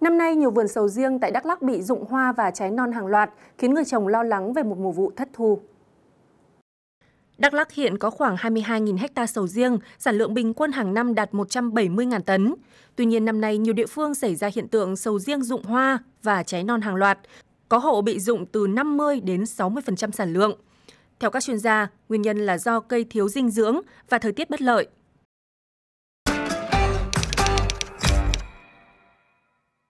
Năm nay, nhiều vườn sầu riêng tại Đắk Lắk bị rụng hoa và trái non hàng loạt, khiến người trồng lo lắng về một mùa vụ thất thu. Đắk Lắk hiện có khoảng 22.000 ha sầu riêng, sản lượng bình quân hàng năm đạt 170.000 tấn. Tuy nhiên năm nay nhiều địa phương xảy ra hiện tượng sầu riêng rụng hoa và trái non hàng loạt. Có hộ bị rụng từ 50 đến 60% sản lượng. Theo các chuyên gia, nguyên nhân là do cây thiếu dinh dưỡng và thời tiết bất lợi.